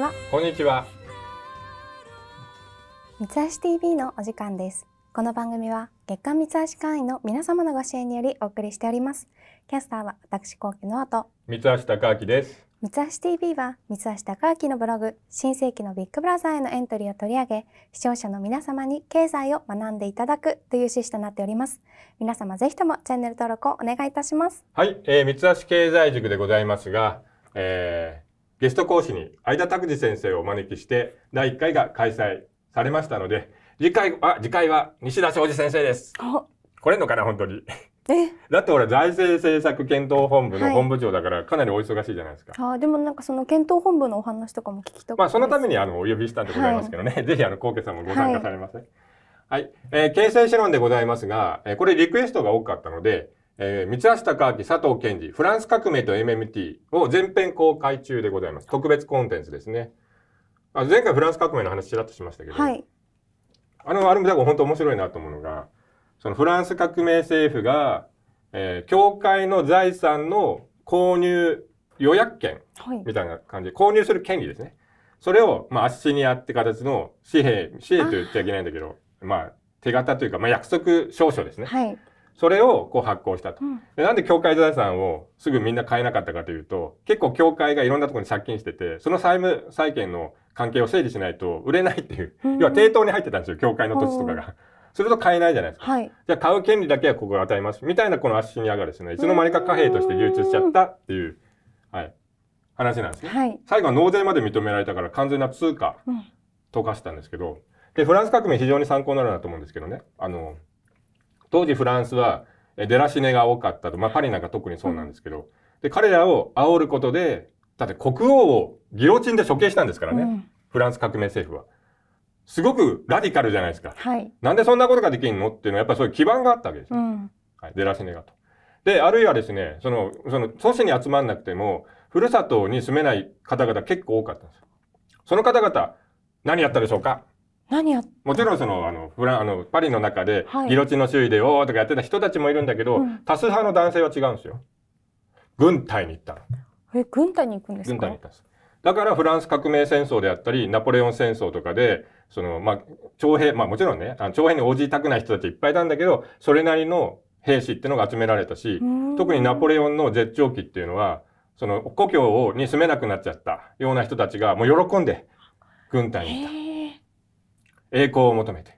はこんにちは三橋 TV のお時間ですこの番組は月刊三橋会員の皆様のご支援によりお送りしておりますキャスターは私高木の後三橋貴明です三橋 TV は三橋貴明のブログ新世紀のビッグブラザーへのエントリーを取り上げ視聴者の皆様に経済を学んでいただくという趣旨となっております皆様ぜひともチャンネル登録をお願いいたしますはい、えー、三橋経済塾でございますが、えゲスト講師に相田拓司先生をお招きして、第1回が開催されましたので、次回は、次回は西田昌司先生です。来れんのかな、本当に。え だって俺財政政策検討本部の本部長だからかなりお忙しいじゃないですか。はい、あでもなんかその検討本部のお話とかも聞きたくまあそのためにあのお呼びしたんでございますけどね、はい、ぜひあの高家さんもご参加されません。はい、はい、えー、形成資論でございますが、えー、これリクエストが多かったので、えー、三橋隆明、佐藤健治、フランス革命と MMT を全編公開中でございます。特別コンテンツですね。あ前回フランス革命の話ちらっとしましたけど、はい、あの、あれも多分本当面白いなと思うのが、そのフランス革命政府が、えー、教会の財産の購入予約権みたいな感じで、購入する権利ですね。それを、まあ、アしにニって形の紙幣、紙幣と言っちゃいけないんだけど、あまあ、手形というか、まあ、約束証書ですね。はいそれをこう発行したと。でなんで教会財産をすぐみんな買えなかったかというと、結構教会がいろんなところに借金してて、その債務債権の関係を整理しないと売れないっていう。要は抵当に入ってたんですよ、教会の土地とかが。すると買えないじゃないですか。はい、じゃあ買う権利だけはここが与えます。みたいなこの足に上がるですね、いつの間にか貨幣として流通しちゃったっていう、はい、話なんですね、はい。最後は納税まで認められたから完全な通貨、溶かしたんですけど、で、フランス革命非常に参考になるなと思うんですけどね。あの、当時フランスはデラシネが多かったと、まあ、パリなんか特にそうなんですけど、で彼らを煽ることでだって国王をギロチンで処刑したんですからね、うん、フランス革命政府は。すごくラディカルじゃないですか。はい、なんでそんなことができんのっていうのはやっぱりそういう基盤があったわけですよ、うん、はい、デラシネがと。であるいはですねそのその都市に集まんなくてもふるさとに住めない方々結構多かったんですよ。その方々何やったでしょうか何やもちろんそのあのフランあのパリの中でギロチの周囲でおーとかやってた人たちもいるんだけど、うん、多数派の男性は違うんですよ。軍隊に行ったの。え軍隊に行くんです軍隊に行ったんですだからフランス革命戦争であったりナポレオン戦争とかでその、まあ、徴兵、まあ、もちろんねあの徴兵に応じたくない人たちいっぱいいたんだけどそれなりの兵士っていうのが集められたし特にナポレオンの絶頂期っていうのはその故郷に住めなくなっちゃったような人たちがもう喜んで軍隊に行った。栄光を求めて。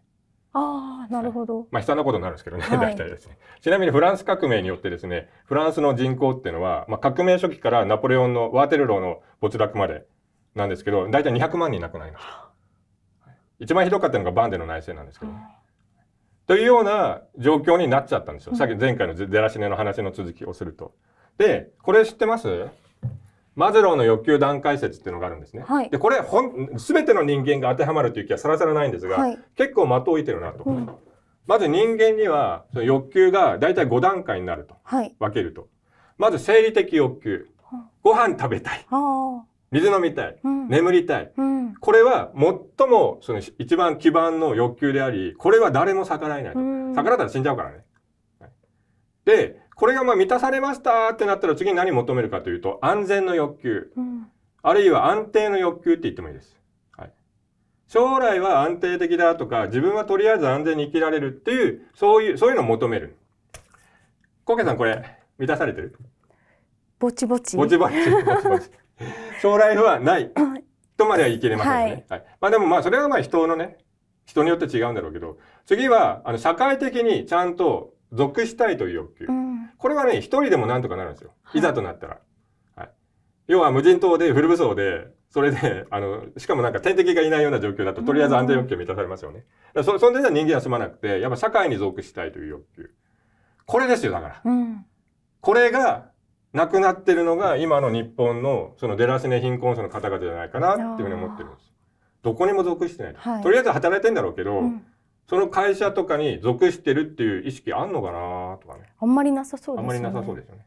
ああ、なるほど。まあ、悲惨なことになるんですけどね、大体ですね。ちなみにフランス革命によってですね、フランスの人口っていうのは、まあ、革命初期からナポレオンのワーテルローの没落までなんですけど、大体200万人亡くなりました。一番ひどかったのがバンデの内戦なんですけど、ね。というような状況になっちゃったんですよ。さっき前回のゼラシネの話の続きをすると。で、これ知ってますマズローの欲求段階説っていうのがあるんですね。はい、で、これ、ほん、すべての人間が当てはまるという気はさらさらないんですが、はい、結構的を置いてるなと。うん、まず人間には、その欲求が大体5段階になると。はい、分けると。まず生理的欲求。ご飯食べたい。水飲みたい、うん、眠りたい、うん、これは最もその一番基盤の欲求でありこれは誰も逆らえないと、うん、逆らったら死んじゃうからね。はい、でこれがまあ満たされましたってなったら次に何求めるかというと、安全の欲求、うん、あるいは安定の欲求って言ってもいいです。はい、将来は安定的だとか、自分はとりあえず安全に生きられるっていう、そういう、そういうのを求める。コケさんこれ、満たされてるぼちぼち。ぼちぼち。ぼち将来はない。とまでは言い切れませんね。はい、はい、まあでもまあそれはまあ人のね、人によって違うんだろうけど、次は、あの、社会的にちゃんと属したいという欲求、うん、これはね一人でもなんとかなるんですよ、い、ざとなったら、はい、要は無人島でフル武装でそれであのしかもなんか天敵がいないような状況だととりあえず安全欲求満たされますよね、うん、そそんで人間は済まなくてやっぱ社会に属したいという欲求これですよだから、うん、これがなくなってるのが今の日本のそのデラシネ貧困層の方々じゃないかなっていうふうに思ってるんですどこにも属してないと、はい、とりあえず働いてんだろうけど、うんその会社とかに属してるっていう意識あんのかなとかね。あんまりなさそうですね。あんまりなさそうですよね。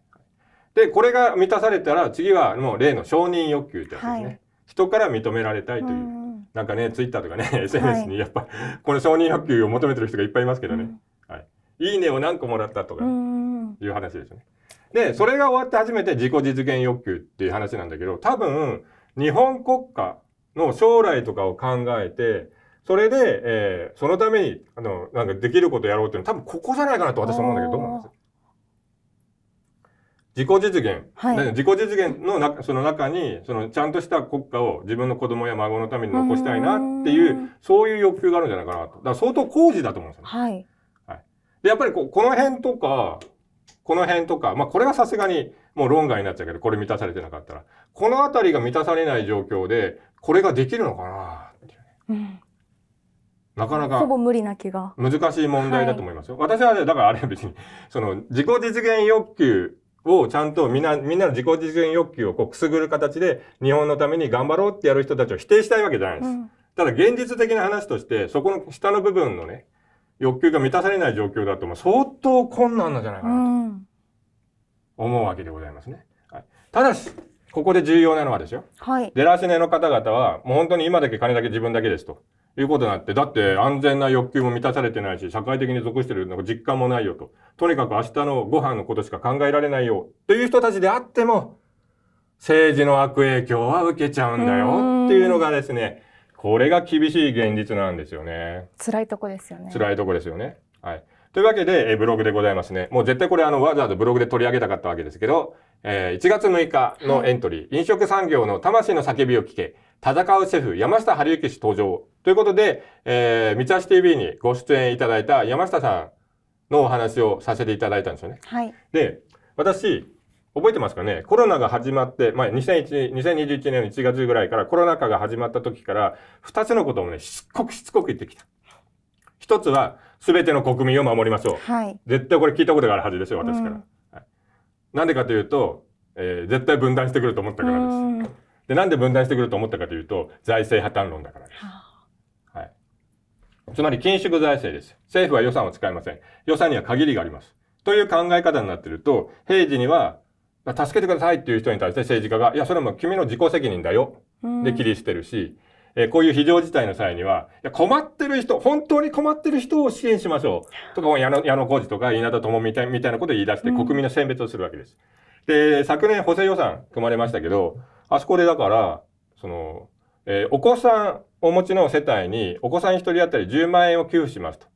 で、これが満たされたら、次はもう例の承認欲求ってやつですね。はい、人から認められたいという。うんなんかね、ツイッターとかね、SNS にやっぱ、この承認欲求を求めてる人がいっぱいいますけどね。うん、はい。いいねを何個もらったとか、いう話ですよね。で、それが終わって初めて自己実現欲求っていう話なんだけど、多分、日本国家の将来とかを考えて、それで、えー、そのために、あの、なんかできることやろうっていうのは多分ここじゃないかなと私は思うんだけど、どう思います自己実現。はい、自己実現の中、その中に、そのちゃんとした国家を自分の子供や孫のために残したいなっていう、うそういう欲求があるんじゃないかなと。だから相当工事だと思うんですよね。はい。はい、で、やっぱりここの辺とか、この辺とか、まあこれはさすがにもう論外になっちゃうけど、これ満たされてなかったら。この辺りが満たされない状況で、これができるのかなっていうね。うんなかなかほぼ無理な気が難しい問題だと思いますよ。はい、私は、ね、だからあれは別にその自己実現欲求をちゃんとみんな、みんなの自己実現欲求をこうくすぐる形で日本のために頑張ろうってやる人たちを否定したいわけじゃないです。うん、ただ現実的な話としてそこの下の部分のね欲求が満たされない状況だともう相当困難なんじゃないかなと思うわけでございますね。はい、ただしここで重要なのはですよ。はい、デラシネの方々はもう本当に今だけ金だけ自分だけですと。いうことになって、だって安全な欲求も満たされてないし、社会的に属してるのが実感もないよと。とにかく明日のご飯のことしか考えられないよ。という人たちであっても、政治の悪影響は受けちゃうんだよっていうのがですね、これが厳しい現実なんですよね。辛いとこですよね。辛いとこですよね。はい。というわけで、えブログでございますね。もう絶対これあの、わざわざブログで取り上げたかったわけですけど、えー、1月6日のエントリー、飲食産業の魂の叫びを聞け。戦うシェフ、山下春之氏登場。ということで、えー、三橋 TV にご出演いただいた山下さんのお話をさせていただいたんですよね。はい。で、私、覚えてますかねコロナが始まって、まあ、2001 2021年の1月ぐらいからコロナ禍が始まった時から、二つのこともね、しつこくしつこく言ってきた。一つは、すべての国民を守りましょう。はい。絶対これ聞いたことがあるはずですよ、私から。うん、はい、なんでかというと、えー、絶対分断してくると思ったからです。で、なんで分断してくると思ったかというと、財政破綻論だからです。はい。つまり、緊縮財政です。政府は予算を使いません。予算には限りがあります。という考え方になってると、平時には、助けてくださいっていう人に対して政治家が、いや、それも君の自己責任だよ。で、切り捨てるし、えー、こういう非常事態の際には、いや困ってる人、本当に困ってる人を支援しましょう。とか、矢野矢野浩二とか稲田智美みたいなことを言い出して、国民の選別をするわけです。うん、で、昨年補正予算組まれましたけど、あそこでだからその、えー、お子さんお持ちの世帯にお子さん一人当たり10万円を給付しますと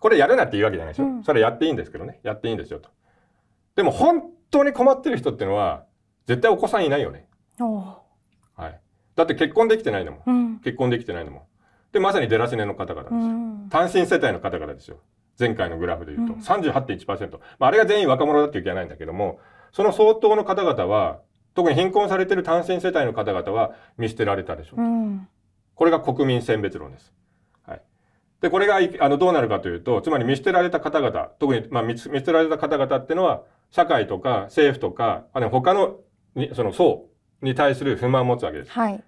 これやるなっていうわけじゃないですよ、うん、それやっていいんですけどねやっていいんですよとでも本当に困ってる人っていうのは絶対お子さんいないよね、はい、だって結婚できてないのも、うん、結婚できてないのもでまさにデラシネの方々ですよ、うん、単身世帯の方々ですよ前回のグラフで言うと、うん、38.1%、まあ、あれが全員若者だっていう気はないんだけどもその相当の方々は特に貧困されてる単身世帯の方々は見捨てられたでしょう、うん、これが国民選別論です。はい、でこれがあのどうなるかというとつまり見捨てられた方々特に、まあ、見捨てられた方々っていうのは社会とか政府とかあの他のにその層に対する不満を持つわけです。はい、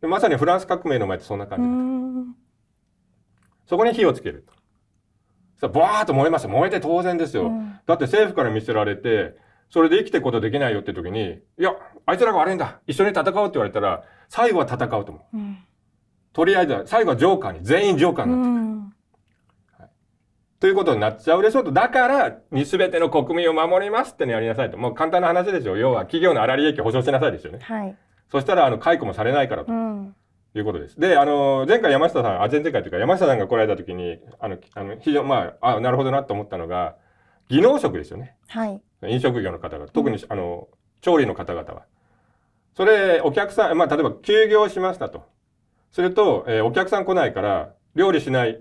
でまさにフランス革命の前ってそんな感じそこに火をつけると。さあ、バーッと燃えます。燃えて当然ですよ。うん、だって政府から見せられて、それで生きていくことできないよって時に、いや、あいつらが悪いんだ一緒に戦おうって言われたら、最後は戦うと思う。うん、とりあえず、最後はジョーカーに、全員ジョーカーになってくる。うんということになっちゃうでしょと。だから、に全ての国民を守りますってのやりなさいと。もう簡単な話でしょ。要は企業の粗利益を保証しなさいですよね。はい。そしたら、あの、解雇もされないからと。うんいうことです。で、あの、前回山下さん、あ、前々回というか、山下さんが来られた時に、あの、あの非常、まあ、あ、なるほどなと思ったのが、技能職ですよね。はい。飲食業の方々、特に、あの、調理の方々は。それ、お客さん、まあ、例えば休業しましたと。すると、えー、お客さん来ないから、料理しない。っ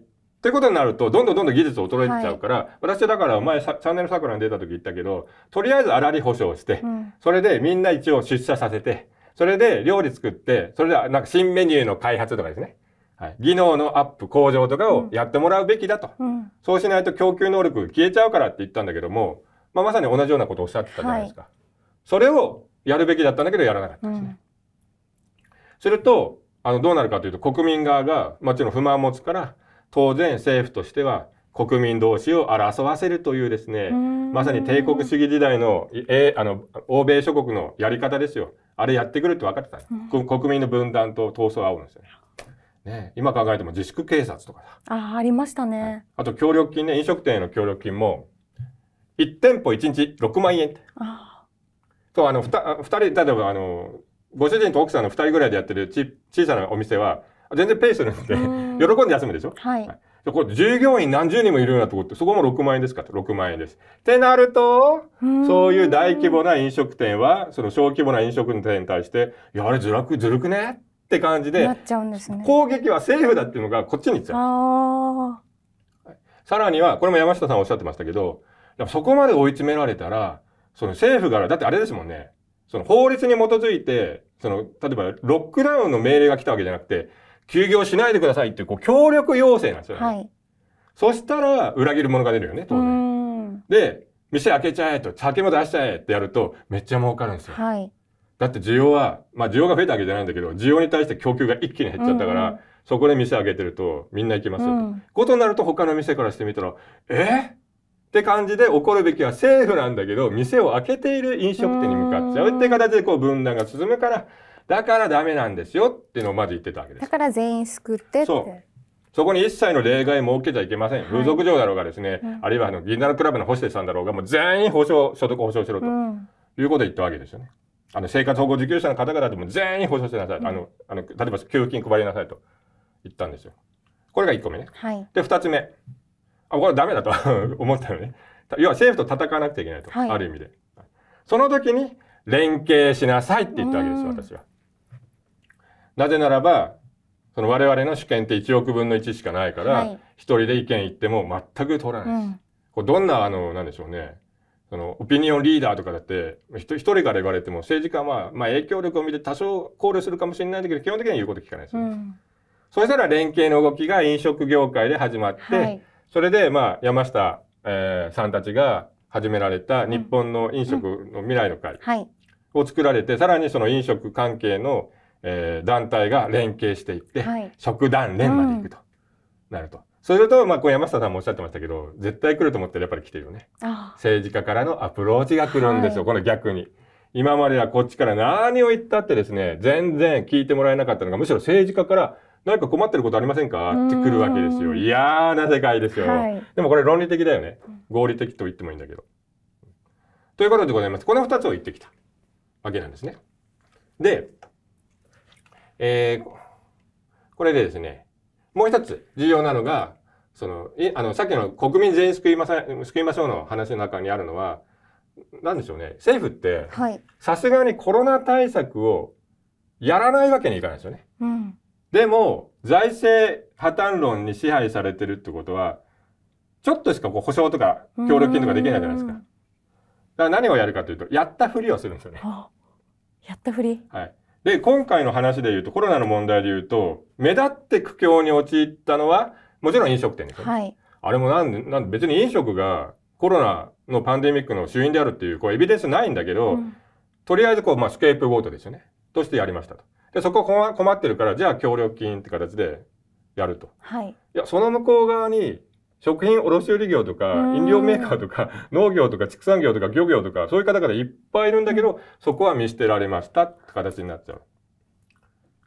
てことになると、どんどんどんどん技術衰えちゃうから、はい、私だから前、チャンネル桜に出た時言ったけど、とりあえず粗利保証して、うん、それでみんな一応出社させて、それで料理作って、それでなんか新メニューの開発とかですね。はい、技能のアップ向上とかをやってもらうべきだと、うんそうしないと供給能力消えちゃうからって言ったんだけども、まあ、まさに同じようなことをおっしゃってたじゃないですか、はい、それをやるべきだったんだけどやらなかったですね、うん、するとあのどうなるかというと国民側がもちろん不満を持つから当然政府としては国民同士を争わせるというですねまさに帝国主義時代の,、えあの欧米諸国のやり方ですよあれやってくるって分かってた、国民の分断と闘争を合うんですよね。ね、今考えても自粛警察とかさ。ああ、ありましたね、はい、あと協力金ね、飲食店への協力金も、1店舗1日6万円って。あそう、あの、2人、例えばあの、ご主人と奥さんの2人ぐらいでやってるち小さなお店は、全然ペイするんで、喜んで休むでしょはい。はいこ従業員何十人もいるようなとこって、そこも6万円ですかと、6万円です。ってなると、そういう大規模な飲食店は、その小規模な飲食店に対して、いや、あれずらく、ずるくねって感じで、なっちゃうんですね。攻撃はセーフだっていうのがこっちに行っちゃう。さらには、これも山下さんおっしゃってましたけど、そこまで追い詰められたら、その政府から、だってあれですもんね、その法律に基づいて、その、例えばロックダウンの命令が来たわけじゃなくて、休業しないでくださいっていう、こう、協力要請なんですよね。はい。そしたら、裏切る者が出るよね、当然。で、店開けちゃえと、酒も出しちゃえってやると、めっちゃ儲かるんですよ。はい。だって需要は、まあ需要が増えたわけじゃないんだけど、需要に対して供給が一気に減っちゃったから、うんそこで店開げてるとみんな行きますようん、ことになると他の店からしてみたら、えって感じで怒るべきは政府なんだけど、店を開けている飲食店に向かっちゃうって形でこう分断が進むから、だからダメなんですよっていうのをまず言ってたわけです。だから全員救ってそう。そこに一切の例外設けちゃいけません。はい、風俗だろうがですね、うん、あるいはあの銀座のクラブのホステスさんだろうが、もう全員保証、所得保証しろと、いうことを言ったわけですよね。あの生活保護受給者の方々でも全員保障してなさい、うん、あのあの例えば給付金配りなさいと言ったんですよ。これが1個目ね。はい、で2つ目あこれダメだと 思ったよね。要は政府と戦わなくちゃいけないと、はい、ある意味で。その時に連携しなさいって言ったわけですよ、私は。なぜならば、その我々の主権って1億分の1しかないから、一、はい、人で意見言っても全く通らないです。うん、これどんな、あの、なんでしょうね、そのオピニオンリーダーとかだって一人から言われても政治家は、まあ、影響力を見て多少考慮するかもしれないんだけど基本的には言うこと聞かないですよね。うん、そしたら連携の動きが飲食業界で始まって、はい、それでまあ山下、えー、さんたちが始められた日本の飲食の未来の会を作られて、さらにその飲食関係の、えー、団体が連携していって、はい、食団連までいくと、なると。それと、まあ、こう山下さんもおっしゃってましたけど、絶対来ると思ったらやっぱり来てるよね。政治家からのアプローチが来るんですよ、はい、この逆に。今まではこっちから何を言ったってですね、全然聞いてもらえなかったのが、むしろ政治家から、何か困ってることありませんかって来るわけですよ。嫌な世界ですよ、はい、でもこれ論理的だよね。合理的と言ってもいいんだけど。ということでございます。この二つを言ってきたわけなんですね。で、えー、これでですね、もう一つ重要なのが、その、いあの、さっきの国民全員救いまさ、救いましょうの話の中にあるのは、なんでしょうね。政府って、さすがにコロナ対策をやらないわけにいかないですよね。うん、でも、財政破綻論に支配されてるってことは、ちょっとしかこう保証とか協力金とかできないじゃないですか。だから何をやるかというと、やったふりをするんですよね。やったふりはい。で、今回の話で言うと、コロナの問題で言うと、目立って苦境に陥ったのは、もちろん飲食店ですよね。はい。あれもなんで、なん別に飲食がコロナのパンデミックの主因であるっていう、こう、エビデンスないんだけど、うん、とりあえずこう、まあ、スケープゴートですよね。としてやりましたと。で、そこ困ってるから、じゃあ協力金って形でやると。はい。いや、その向こう側に食品卸売業とか、飲料メーカーとか、農業とか、畜産業とか、漁業とか、そういう方々いっぱいいるんだけど、そこは見捨てられましたって形になっちゃう。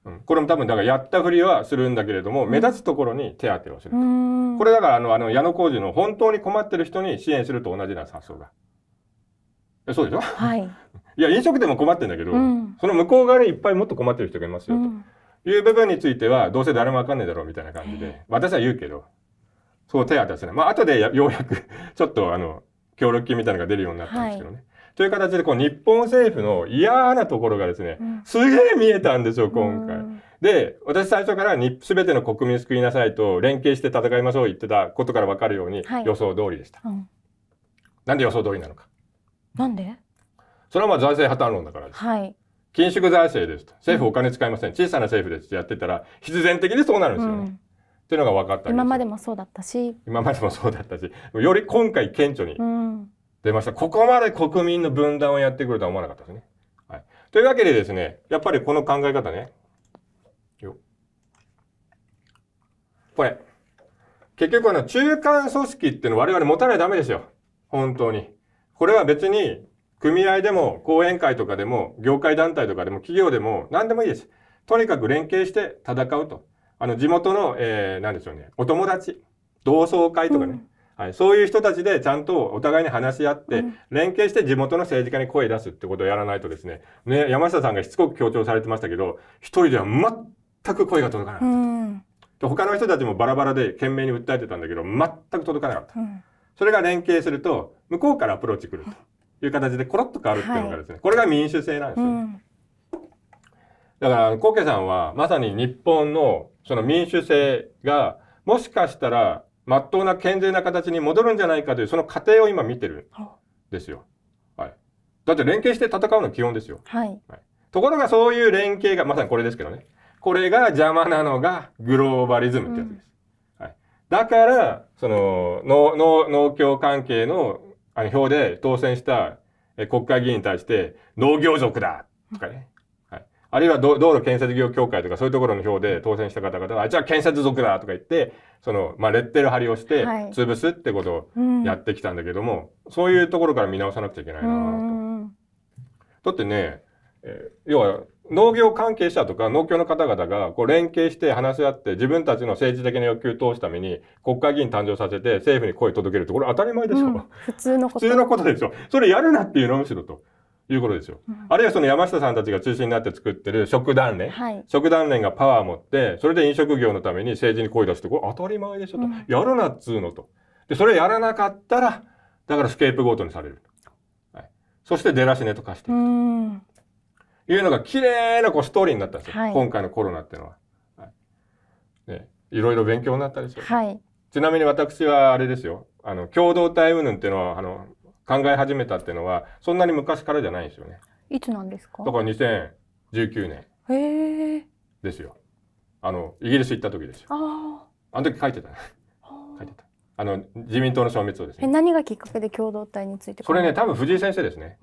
うん、これも多分、だからやったふりはするんだけれども、目立つところに手当てをすると。これだから、あの、あの、矢野工事の本当に困ってる人に支援すると同じな発想が。そうでしょはい。いや、飲食店も困ってんだけど、うん、その向こう側にいっぱいもっと困ってる人がいますよ、という部分については、どうせ誰もわかんないだろうみたいな感じで、私は言うけど、そう手当ですね。まあ、後で ようやくちょっとあの、協力金みたいなのが出るようになったんですけどね。はい、という形で、こう、日本政府の嫌なところがですね、うん、すげえ見えたんですよ、今回。で、私最初からすべての国民を救いなさいと連携して戦いましょう言ってたことから分かるように、予想通りでした、うん、なんで予想通りなのか。なんでそれはまあ財政破綻論だからです。はい。緊縮財政ですと。政府お金使いません。小さな政府ですってやってたら、必然的にそうなるんですよね。うんっていうのが分かった今までもそうだったし今までもそうだったしより今回顕著に出ました、うん、ここまで国民の分断をやってくるとは思わなかったですね。はい、というわけでですねやっぱりこの考え方ねよこれ結局あの中間組織っていうの我々持たないとダメですよ本当に。これは別に組合でも講演会とかでも業界団体とかでも企業でも何でもいいです。とにかく連携して戦うと。あの地元の、えー、なんでしょうね、お友達、同窓会とかね、うんはい、そういう人たちでちゃんとお互いに話し合って、連携して地元の政治家に声出すってことをやらないとですね、ね、山下さんがしつこく強調されてましたけど、一人では全く声が届かなかった。うん、他の人たちもバラバラで懸命に訴えてたんだけど、全く届かなかった。うん、それが連携すると、向こうからアプローチ来るという形でコロッと変わるっていうのがですね、はい、これが民主性なんですよね。うんだから、コケさんはまさに日本のその民主性が、もしかしたら、まっとうな健全な形に戻るんじゃないかという、その過程を今見てるんですよ。はい。だって連携して戦うの基本ですよ。はい。はい、ところが、そういう連携が、まさにこれですけどね。これが邪魔なのがグローバリズムってやつです。うん、はい。だから、その、農、農、農協関係のあの表で当選した国会議員に対して、農業族だとかね。あるいは道路建設業協会とかそういうところの票で当選した方々が、じゃあ建設族だとか言って、その、まあ、レッテル貼りをして、潰すってことをやってきたんだけども、はいうん、そういうところから見直さなくちゃいけないなと。だってね、えー、要は、農業関係者とか農協の方々がこう連携して話し合って自分たちの政治的な欲求を通すために国会議員誕生させて政府に声届けるってこれ当たり前でしょ、うん、普通のこと。普通のことでしょ。それやるなっていうのむしろと。いうことですよ、うん、あるいはその山下さんたちが中心になって作ってる食団連、はい、食団連がパワーを持ってそれで飲食業のために政治に声出してこれ当たり前でしょと、うん、やるなっつうのとでそれやらなかったらだからスケープゴートにされる、はい、そして出らしねと化していくというのが綺麗なこうストーリーになったんですよ、はい、今回のコロナっていうのは、はいね、いろいろ勉強になったでしょ、はい、ちなみに私はあれですよあの共同体云々っていうのはあの考え始めたっていうのは、そんなに昔からじゃないんですよね。いつなんですかだから2019年ですよ。あの、イギリス行った時ですよ。ああの時書いてたね。書いてた。あの、自民党の消滅をですね。何がきっかけで共同体についてこれね、多分藤井先生ですね。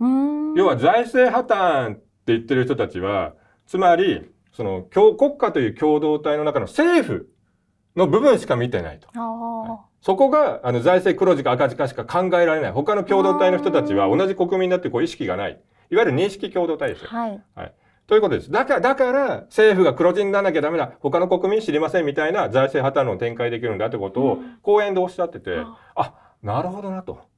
要は財政破綻って言ってる人たちは、つまり、その、国家という共同体の中の政府の部分しか見てないと。ああ。そこが、あの、財政黒字か赤字かしか考えられない。他の共同体の人たちは同じ国民だってこう意識がない。いわゆる認識共同体ですよ。はい。はい。ということです。だから、だから、政府が黒字にならなきゃダメだ。他の国民知りませんみたいな財政破綻論を展開できるんだってことを、講演でおっしゃってて、あ、なるほどなと。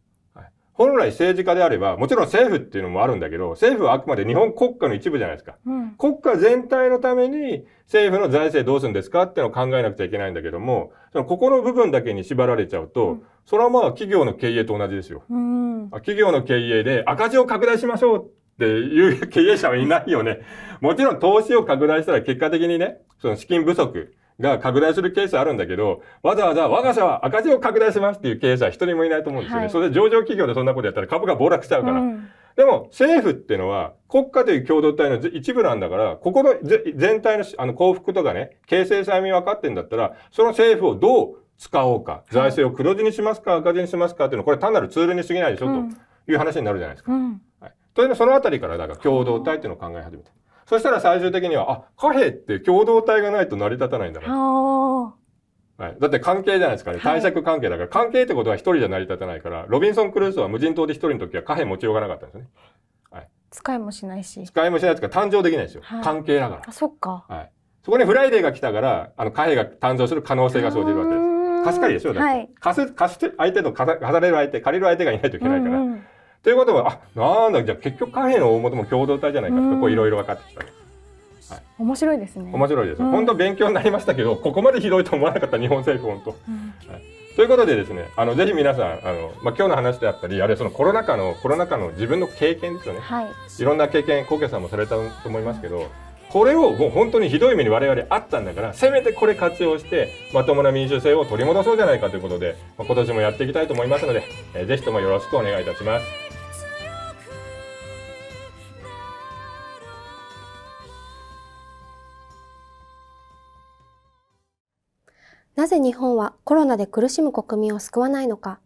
本来政治家であれば、もちろん政府っていうのもあるんだけど、政府はあくまで日本国家の一部じゃないですか。うん、国家全体のために政府の財政どうするんですかっていうのを考えなくちゃいけないんだけども、そのここの部分だけに縛られちゃうと、うん、それはまあ企業の経営と同じですよ。うん、企業の経営で赤字を拡大しましょうっていう 経営者はいないよね。もちろん投資を拡大したら結果的にね、その資金不足。が拡大するケースあるんだけど、わざわざ我が社は赤字を拡大しますっていうケースは一人もいないと思うんですよね。はい、それで上場企業でそんなことやったら株が暴落しちゃうから。うん、でも政府ってのは国家という共同体の一部なんだから、ここの全体のあの幸福とかね、形成催眠分かってんだったら、その政府をどう使おうか、財政を黒字にしますか赤字にしますかっていうのは、これ単なるツールに過ぎないでしょ、うん、という話になるじゃないですか。うん、はい、というのそのあたりから、だから共同体っていうのを考え始めた。そしたら最終的には、あ、貨幣って共同体がないと成り立たないんだなはい。だって関係じゃないですかね。貸借関係だから、はい、関係ってことは一人じゃ成り立たないから、ロビンソン・クルーズは無人島で一人の時は貨幣持ちようがなかったんですね。はい。使いもしないし。使いもしないとか誕生できないですよ。はい、関係だから。あ、そっか。はい。そこにフライデーが来たから、あの、貨幣が誕生する可能性が生じるわけです。貸し借りでしょだって。はい、貸す、貸す、て、相手の貸される相手、借りる相手がいないといけないから。ということは、あ、なんだ、じゃあ結局貨幣の大元も共同体じゃないかと、こういろいろ分かってきた、はい、面白いですね。面白いです。うん、本当勉強になりましたけど、ここまでひどいと思わなかった日本政府、本当。うん、はいということでですね、あの、ぜひ皆さん、あの、まあ、今日の話であったり、あるいはそのコロナ禍の、コロナ禍の自分の経験ですよね。はい。いろんな経験、コケさんもされたと思いますけど、これをもう本当にひどい目に我々あったんだから、せめてこれ活用して、まともな民主制を取り戻そうじゃないかということで、まあ、今年もやっていきたいと思いますので、えぜひともよろしくお願いいたします。なぜ日本はコロナで苦しむ国民を救わないのか、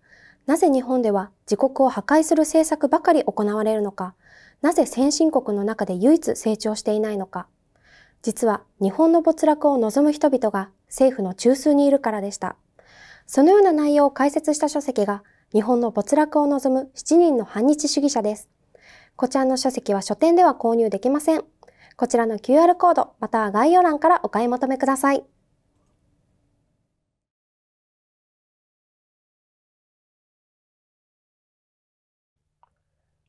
なぜ日本では自国を破壊する政策ばかり行われるのか、なぜ先進国の中で唯一成長していないのか。実は日本の没落を望む人々が政府の中枢にいるからでした。そのような内容を解説した書籍が日本の没落を望む7人の反日主義者です。こちらの書籍は書店では購入できません。こちらの QR コードまたは概要欄からお買い求めください。